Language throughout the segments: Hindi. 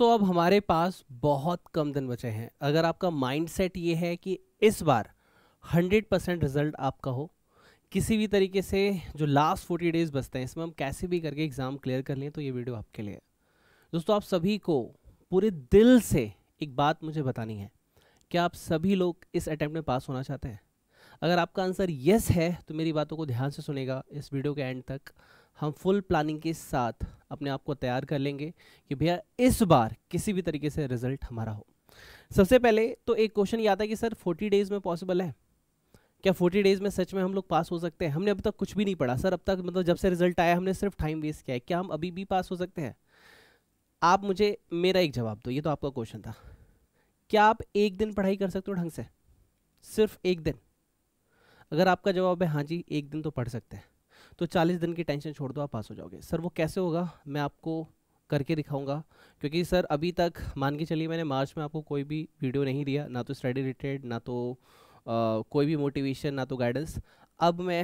दोस्तों अब हमारे पास बहुत कम दिन बचे हैं अगर आपका माइंडसेट ये है कि इस बार 100 परसेंट रिजल्ट आपका हो किसी भी तरीके से जो लास्ट फोर्टी डेज बचते हैं इसमें हम कैसे भी करके एग्ज़ाम क्लियर कर लें तो ये वीडियो आपके लिए दोस्तों आप सभी को पूरे दिल से एक बात मुझे बतानी है क्या आप सभी लोग इस अटैम्प्ट में पास होना चाहते हैं अगर आपका आंसर येस है तो मेरी बातों को ध्यान से सुनेगा इस वीडियो के एंड तक हम फुल प्लानिंग के साथ अपने आप को तैयार कर लेंगे कि भैया इस बार किसी भी तरीके से रिजल्ट हमारा हो सबसे पहले तो एक क्वेश्चन याद है कि सर 40 डेज में पॉसिबल है क्या 40 डेज में सच में हम लोग पास हो सकते हैं हमने अब तक कुछ भी नहीं पढ़ा सर अब तक मतलब जब से रिजल्ट आया हमने सिर्फ टाइम वेस्ट किया है क्या हम अभी भी पास हो सकते हैं आप मुझे मेरा एक जवाब दो ये तो आपका क्वेश्चन था क्या आप एक दिन पढ़ाई कर सकते हो ढंग से सिर्फ एक दिन अगर आपका जवाब है हाँ जी एक दिन तो पढ़ सकते हैं तो 40 दिन की टेंशन छोड़ दो आप पास हो जाओगे सर वो कैसे होगा मैं आपको करके दिखाऊंगा क्योंकि सर अभी तक मान के चलिए मैंने मार्च में आपको कोई भी वीडियो नहीं दिया ना तो स्टडी रिलेटेड ना तो आ, कोई भी मोटिवेशन ना तो गाइडेंस अब मैं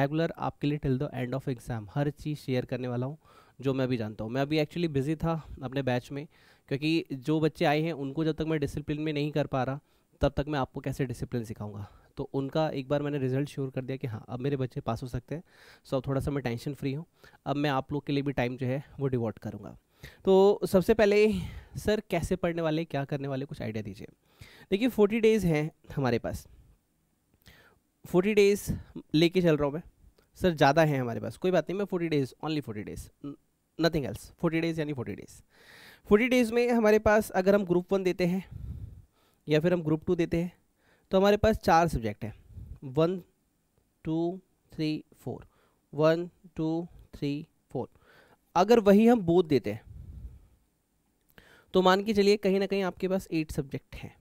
रेगुलर आपके लिए till the end of exam हर चीज़ शेयर करने वाला हूँ जो मैं अभी जानता हूँ मैं अभी एक्चुअली बिज़ी था अपने बैच में क्योंकि जो बच्चे आए हैं उनको जब तक मैं डिसिप्लिन में नहीं कर पा रहा तब तक मैं आपको कैसे डिसिप्लिन सिखाऊंगा तो उनका एक बार मैंने रिजल्ट श्योर कर दिया कि हाँ अब मेरे बच्चे पास हो सकते हैं सो अब थोड़ा सा मैं टेंशन फ्री हूँ अब मैं आप लोग के लिए भी टाइम जो है वो डिवॉट करूँगा तो सबसे पहले सर कैसे पढ़ने वाले क्या करने वाले कुछ आइडिया दीजिए देखिए फोर्टी डेज़ हैं हमारे पास फोर्टी डेज़ लेके चल रहा हूँ मैं सर ज़्यादा हैं हमारे पास कोई बात नहीं मैं forty days only forty days nothing else forty days यानी फोर्टी डेज़ फोर्टी डेज़ में हमारे पास अगर हम ग्रुप वन देते हैं या फिर हम ग्रुप टू देते हैं तो हमारे पास चार सब्जेक्ट हैं one two three four one two three four अगर वही हम बोध देते हैं तो मान के चलिए कहीं ना कहीं आपके पास एट सब्जेक्ट हैं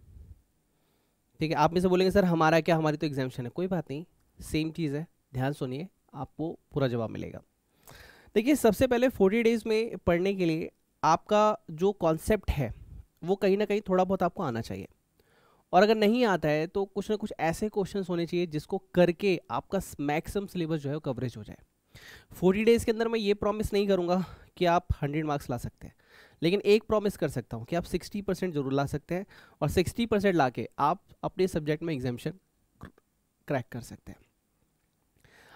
ठीक है आप में से बोलेंगे सर हमारा क्या हमारी तो एग्जामेशन है कोई बात नहीं सेम चीज़ है ध्यान सुनिए आपको पूरा जवाब मिलेगा देखिए सबसे पहले फोर्टी डेज़ में पढ़ने के लिए आपका जो कॉन्सेप्ट है वो कहीं ना कहीं थोड़ा बहुत आपको आना चाहिए और अगर नहीं आता है तो कुछ ना कुछ ऐसे क्वेश्चन होने चाहिए जिसको करके आपका मैक्सिमम सिलेबस जो है कवरेज हो जाए फोर्टी डेज़ के अंदर मैं ये प्रॉमिस नहीं करूँगा कि आप हंड्रेड मार्क्स ला सकते हैं लेकिन एक प्रॉमिस कर सकता हूँ कि आप सिक्सटी परसेंट जरूर ला सकते हैं और सिक्सटी परसेंट ला के आप अपने सब्जेक्ट में एग्जामेशन क्रैक कर सकते हैं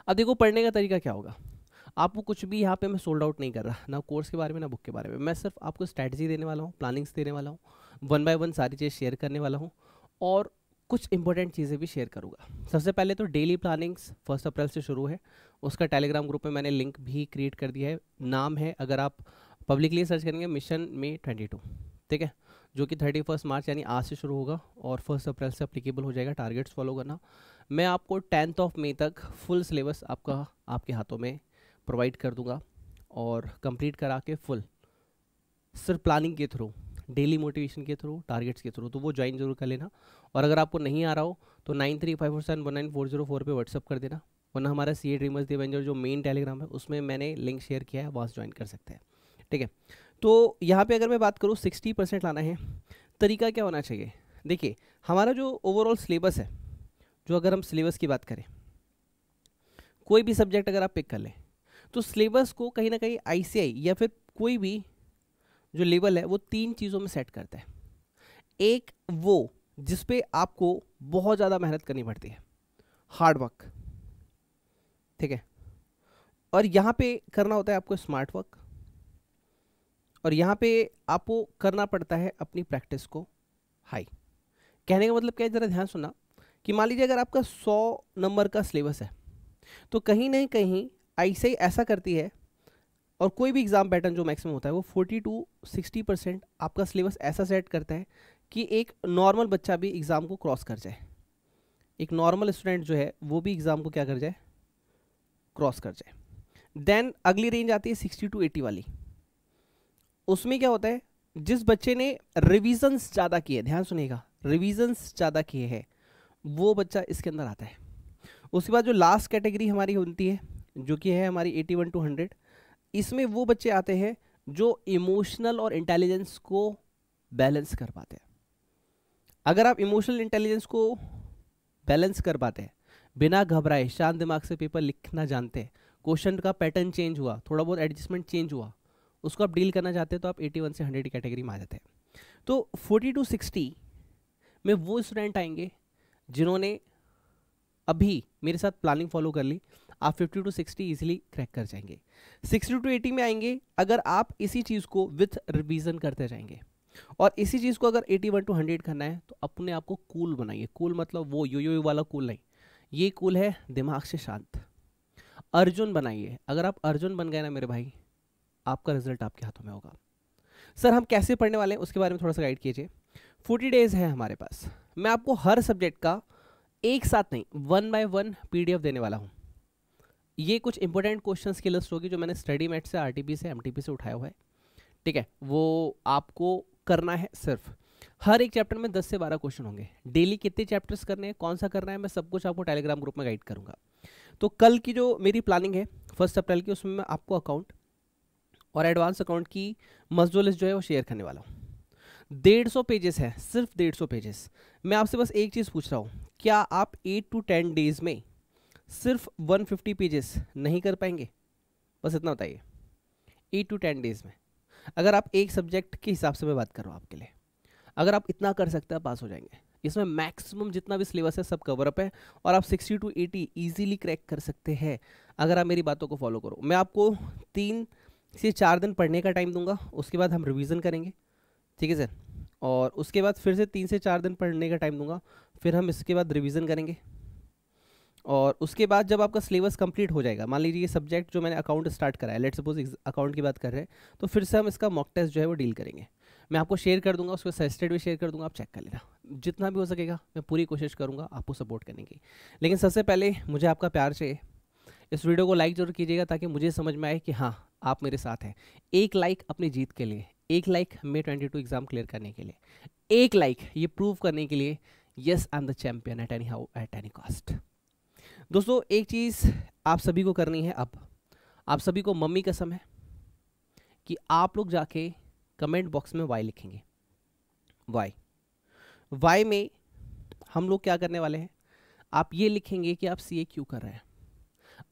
अब देखो पढ़ने का तरीका क्या होगा आपको कुछ भी यहाँ पे मैं सोल्ड आउट नहीं कर रहा ना कोर्स के बारे में ना बुक के बारे में मैं सिर्फ आपको स्ट्रैटेजी देने वाला हूँ प्लानिंग्स देने वाला हूँ वन बाय वन सारी चीज़ शेयर करने वाला हूँ और कुछ इंपॉर्टेंट चीज़ें भी शेयर करूँगा सबसे पहले तो डेली प्लानिंग्स फर्स्ट अप्रैल से शुरू है उसका टेलीग्राम ग्रुप में मैंने लिंक भी क्रिएट कर दिया है नाम है अगर आप पब्लिकली सर्च करेंगे मिशन मे ट्वेंटी टू ठीक है जो कि थर्टी फर्स्ट मार्च यानी आज से शुरू होगा और फर्स्ट अप्रैल से अप्लीकेबल हो जाएगा टारगेट्स फॉलो करना मैं आपको टेंथ ऑफ मई तक फुल सिलेबस आपका आपके हाथों में प्रोवाइड कर दूंगा और कंप्लीट करा के फुल सिर्फ प्लानिंग के थ्रू डेली मोटिवेशन के थ्रू टारगेट्स के थ्रू तो वो ज्वाइन जरूर कर लेना और अगर आपको नहीं आ रहा हो तो nine three five four seven one nine four zero four पर व्हाट्सअप कर देना वरना हमारा सी ए ड्रीमर्स देवेंजर जो मेन टेलीग्राम है उसमें मैंने लिंक शेयर किया है वहाँ ज्वाइन कर सकते हैं ठीक है तो यहाँ पर अगर मैं बात करूँ सिक्सटी परसेंट लाना है तरीका क्या होना चाहिए देखिए हमारा जो ओवरऑल सिलेबस है जो अगर हम सिलेबस की बात करें कोई भी सब्जेक्ट अगर आप पिक कर लें तो सिलेबस को कहीं ना कहीं आईसीआई या फिर कोई भी जो लेवल है वो तीन चीज़ों में सेट करता है एक वो जिस पे आपको बहुत ज़्यादा मेहनत करनी पड़ती है हार्ड वर्क ठीक है और यहाँ पे करना होता है आपको स्मार्ट वर्क और यहाँ पे आपको करना पड़ता है अपनी प्रैक्टिस को हाई कहने का मतलब क्या है ज़रा ध्यान सुनना कि मान लीजिए अगर आपका सौ नंबर का सिलेबस है तो कहीं ना कहीं ऐसे ही ऐसा करती है और कोई भी एग्ज़ाम पैटर्न जो मैक्सिमम होता है वो फोर्टी टू सिक्सटी परसेंट आपका सिलेबस ऐसा सेट करता है कि एक नॉर्मल बच्चा भी एग्ज़ाम को क्रॉस कर जाए एक नॉर्मल स्टूडेंट जो है वो भी एग्ज़ाम को क्या कर जाए क्रॉस कर जाए देन अगली रेंज आती है सिक्सटी टू एटी वाली उसमें क्या होता है जिस बच्चे ने रिविजन्स ज़्यादा किए ध्यान सुनिएगा रिविजन्स ज़्यादा किए हैं वो बच्चा इसके अंदर आता है उसके बाद जो लास्ट कैटेगरी हमारी होती है जो कि है हमारी एटी वन टू हंड्रेड इसमें वो बच्चे आते हैं जो इमोशनल और इंटेलिजेंस को बैलेंस कर पाते हैं अगर आप इमोशनल इंटेलिजेंस को बैलेंस कर पाते हैं बिना घबराए शांत दिमाग से पेपर लिखना जानते हैं क्वेश्चन का पैटर्न चेंज हुआ थोड़ा बहुत एडजस्टमेंट चेंज हुआ उसको आप डील करना चाहते हैं तो आप 81 से 100 कैटेगरी में आ जाते हैं तो 40 टू 60 में वो स्टूडेंट आएंगे जिन्होंने अभी मेरे साथ प्लानिंग फॉलो कर ली आप 50 टू 60 इजीली क्रैक कर जाएंगे 60 टू 80 में आएंगे अगर आप इसी चीज़ को विथ रिवीजन करते जाएंगे और इसी चीज़ को अगर 81 टू 100 करना है तो अपने आप को कूल बनाइए कूल मतलब वो यो यो, यो वाला कूल नहीं ये कूल है दिमाग से शांत अर्जुन बनाइए अगर आप अर्जुन बन गए ना मेरे भाई आपका रिजल्ट आपके हाथों में होगा सर हम कैसे पढ़ने वाले हैं उसके बारे में थोड़ा सा गाइड कीजिए फोर्टी डेज है हमारे पास मैं आपको हर सब्जेक्ट का एक साथ नहीं वन बाय वन पीडीएफ देने वाला हूँ ये कुछ इंपॉर्टेंट क्वेश्चन की लिस्ट होगी जो मैंने स्टडी मेट से आर से एम से उठाया हुआ है ठीक है वो आपको करना है सिर्फ हर एक चैप्टर में 10 से 12 क्वेश्चन होंगे डेली कितने चैप्टर्स करने हैं कौन सा करना है मैं सब कुछ आपको टेलीग्राम ग्रुप में गाइड करूंगा तो कल की जो मेरी प्लानिंग है फर्स्ट अप्रैल की उसमें मैं आपको अकाउंट और एडवांस अकाउंट की मजदूर लिस्ट जो है वो शेयर करने वाला हूँ डेढ़ सौ पेजेस है सिर्फ डेढ़ सौ पेजेस मैं आपसे बस एक चीज़ पूछ रहा हूँ क्या आप एट टू टेन डेज में सिर्फ 150 पेजेस नहीं कर पाएंगे बस इतना बताइए एट टू टेन डेज में अगर आप एक सब्जेक्ट के हिसाब से मैं बात कर रहा हूँ आपके लिए अगर आप इतना कर सकते हैं पास हो जाएंगे इसमें मैक्सिमम जितना भी सिलेबस है सब कवर अप है और आप 60 टू 80 इजीली क्रैक कर सकते हैं अगर आप मेरी बातों को फॉलो करो मैं आपको तीन से चार दिन पढ़ने का टाइम दूंगा उसके बाद हम रिवीजन करेंगे ठीक है सर और उसके बाद फिर से तीन से चार दिन पढ़ने का टाइम दूंगा फिर हम इसके बाद रिविज़न करेंगे और उसके बाद जब आपका सिलेबस कंप्लीट हो जाएगा मान लीजिए ये सब्जेक्ट जो मैंने अकाउंट स्टार्ट कराया लेट सपोज अकाउंट की बात कर रहे हैं तो फिर से हम इसका मॉक टेस्ट जो है वो डील करेंगे मैं आपको शेयर कर दूंगा उसको सजेस्टेड भी शेयर कर दूंगा आप चेक कर लेना जितना भी हो सकेगा मैं पूरी कोशिश करूँगा आपको सपोर्ट करने की लेकिन सबसे पहले मुझे आपका प्यार चाहिए इस वीडियो को लाइक जरूर कीजिएगा ताकि मुझे समझ में आए कि हाँ आप मेरे साथ हैं एक लाइक अपनी जीत के लिए एक like May twenty two exam clear करने के लिए एक लाइक ये प्रूव करने के लिए yes I am the champion at any how at any cost दोस्तों एक चीज़ आप सभी को करनी है अब आप सभी को मम्मी कसम है कि आप लोग जाके कमेंट बॉक्स में वाई लिखेंगे वाई वाई में हम लोग क्या करने वाले हैं आप ये लिखेंगे कि आप सी क्यों कर रहे हैं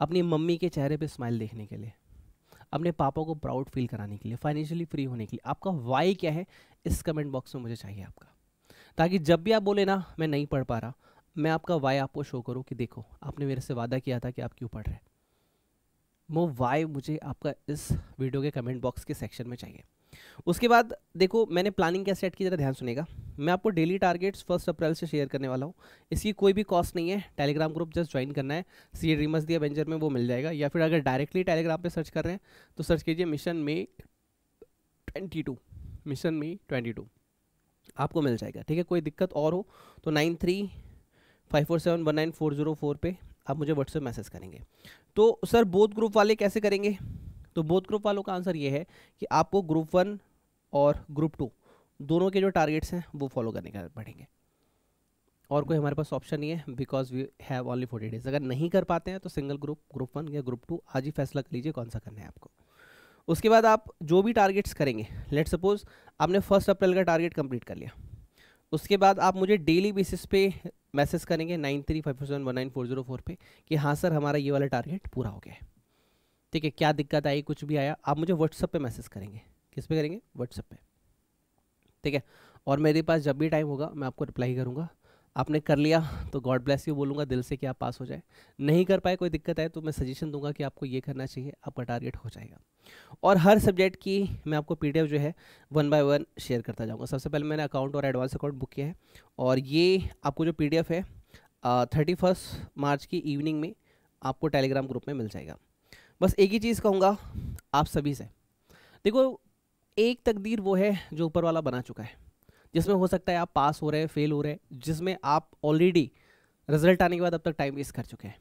अपनी मम्मी के चेहरे पे स्माइल देखने के लिए अपने पापा को प्राउड फील कराने के लिए फाइनेंशियली फ्री होने के लिए आपका वाई क्या है इस कमेंट बॉक्स में मुझे चाहिए आपका ताकि जब भी आप बोले ना मैं नहीं पढ़ पा रहा मैं आपका वाई आपको शो करूँ कि देखो आपने मेरे से वादा किया था कि आप क्यों पढ़ रहे वो वाई मुझे आपका इस वीडियो के कमेंट बॉक्स के सेक्शन में चाहिए उसके बाद देखो मैंने प्लानिंग क्या सेट की जरा ध्यान सुनेगा मैं आपको डेली टारगेट्स फर्स्ट अप्रैल से शेयर करने वाला हूँ इसकी कोई भी कॉस्ट नहीं है टेलीग्राम ग्रुप जस्ट ज्वाइन करना है सी ड्रीमर्स दी एवेंजर में वो मिल जाएगा या फिर अगर डायरेक्टली टेलीग्राम पे सर्च कर रहे हैं तो सर्च कीजिए mission May twenty two mission May twenty two आपको मिल जाएगा ठीक है कोई दिक्कत और हो तो nine three five four seven one nine four zero four पर आप मुझे व्हाट्सएप मैसेज करेंगे तो सर बोथ ग्रुप वाले कैसे करेंगे तो बोथ ग्रुप वालों का आंसर ये है कि आपको ग्रुप वन और ग्रुप टू दोनों के जो टारगेट्स हैं वो फॉलो करने के पड़ेंगे और कोई हमारे पास ऑप्शन नहीं है because we have only forty days अगर नहीं कर पाते हैं तो सिंगल ग्रुप ग्रुप वन या ग्रुप टू आज ही फैसला कर लीजिए कौन सा करना है आपको उसके बाद आप जो भी टारगेट्स करेंगे लेट सपोज आपने फर्स्ट अप्रैल का टारगेट कंप्लीट कर लिया उसके बाद आप मुझे डेली बेसिस पे मैसेज करेंगे nine three five seven one nine four zero four पर कि हाँ सर हमारा ये वाला टारगेट पूरा हो गया है ठीक है क्या दिक्कत आई कुछ भी आया आप मुझे व्हाट्सअप पे मैसेज करेंगे किस पे करेंगे व्हाट्सअप पे ठीक है और मेरे पास जब भी टाइम होगा मैं आपको रिप्लाई करूँगा आपने कर लिया तो गॉड ब्लेस यू बोलूँगा दिल से कि आप पास हो जाए नहीं कर पाए कोई दिक्कत आए तो मैं सजेशन दूंगा कि आपको ये करना चाहिए आपका टारगेट हो जाएगा और हर सब्जेक्ट की मैं आपको पी जो है वन बाय वन शेयर करता जाऊँगा सबसे पहले मैंने अकाउंट और एडवांस अकाउंट बुक किया है और ये आपको जो पी है थर्टी फर्स्ट मार्च की इवनिंग में आपको टेलीग्राम ग्रुप में मिल जाएगा बस एक ही चीज़ कहूँगा आप सभी से देखो एक तकदीर वो है जो ऊपर वाला बना चुका है जिसमें हो सकता है आप पास हो रहे हैं फेल हो रहे हैं जिसमें आप ऑलरेडी रिजल्ट आने के बाद अब तक टाइम वेस्ट कर चुके हैं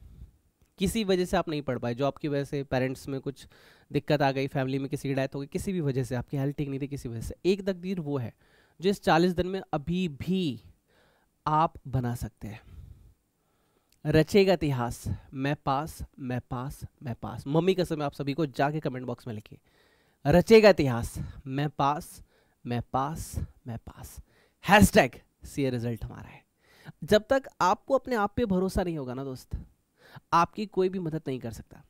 किसी वजह से आप नहीं पढ़ पाए जॉब की वजह से पेरेंट्स में कुछ दिक्कत आ गई फैमिली में किसी की डेथ हो गई किसी भी वजह से आपकी हेल्थ ठीक नहीं थी किसी वजह से एक तकदीर वो है जो इस चालीस दिन में अभी भी आप बना सकते हैं रचेगा इतिहास मैं पास मैं पास मैं पास मम्मी समय आप सभी को जाके कमेंट बॉक्स में लिखिए रचेगा इतिहास मैं पास मैं पास मैं पास हैश टैग सी रिजल्ट हमारा है जब तक आपको अपने आप पे भरोसा नहीं होगा ना दोस्त आपकी कोई भी मदद नहीं कर सकता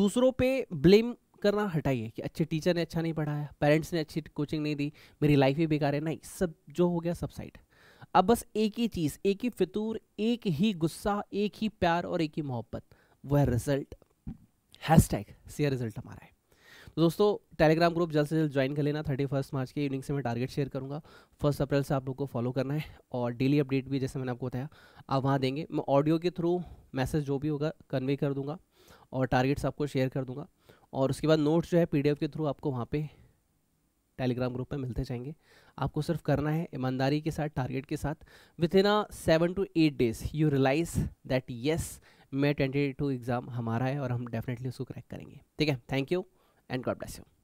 दूसरों पे ब्लेम करना हटाइए कि अच्छे टीचर ने अच्छा नहीं पढ़ाया पेरेंट्स ने अच्छी कोचिंग नहीं दी मेरी लाइफ ही बेकार है नहीं सब जो हो गया सब साइड अब बस एक ही चीज़ एक ही फितूर एक ही गुस्सा एक ही प्यार और एक ही मोहब्बत वह रिजल्ट हैशटैग सी रिजल्ट हमारा है तो दोस्तों टेलीग्राम ग्रुप जल्द से जल्द ज्वाइन कर लेना थर्टी फर्स्ट मार्च के इवनिंग से मैं टारगेट शेयर करूँगा फर्स्ट अप्रैल से आप लोग को फॉलो करना है और डेली अपडेट भी जैसे मैंने आपको बताया आप वहाँ देंगे मैं ऑडियो के थ्रू मैसेज जो भी होगा कन्वे कर दूँगा और टारगेट्स आपको शेयर कर दूँगा और उसके बाद नोट्स जो है पी के थ्रू आपको वहाँ पर टेलीग्राम ग्रुप में मिलते जाएंगे आपको सिर्फ करना है ईमानदारी के साथ टारगेट के साथ within a seven to eight days you realise that yes May twenty two exam हमारा है और हम डेफिनेटली उसको क्रैक करेंगे ठीक है thank you and God bless you.